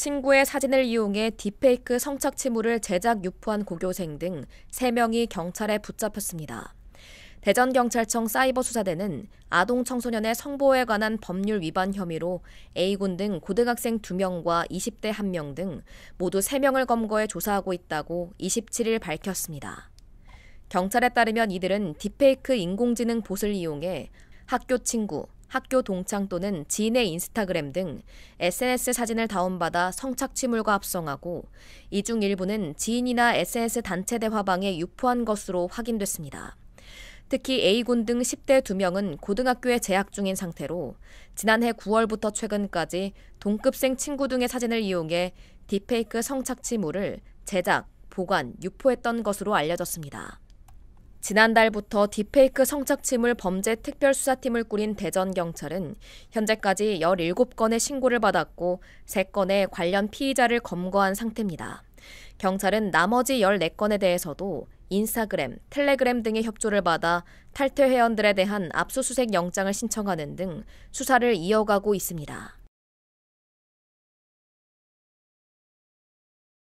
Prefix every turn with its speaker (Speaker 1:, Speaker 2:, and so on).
Speaker 1: 친구의 사진을 이용해 딥페이크 성착취물을 제작 유포한 고교생 등 3명이 경찰에 붙잡혔습니다. 대전경찰청 사이버수사대는 아동 청소년의 성보호에 관한 법률 위반 혐의로 A군 등 고등학생 2명과 20대 1명 등 모두 3명을 검거해 조사하고 있다고 27일 밝혔습니다. 경찰에 따르면 이들은 딥페이크 인공지능 봇을 이용해 학교 친구, 학교 동창 또는 지인의 인스타그램 등 SNS 사진을 다운받아 성착취물과 합성하고 이 중 일부는 지인이나 SNS 단체 대화방에 유포한 것으로 확인됐습니다. 특히 A군 등 10대 2명은 고등학교에 재학 중인 상태로 지난해 9월부터 최근까지 동급생 친구 등의 사진을 이용해 딥페이크 성착취물을 제작, 보관, 유포했던 것으로 알려졌습니다. 지난달부터 딥페이크 성착취물 범죄 특별수사팀을 꾸린 대전경찰은 현재까지 17건의 신고를 받았고 3건의 관련 피의자를 검거한 상태입니다. 경찰은 나머지 14건에 대해서도 인스타그램, 텔레그램 등의 협조를 받아 탈퇴 회원들에 대한 압수수색 영장을 신청하는 등 수사를 이어가고 있습니다.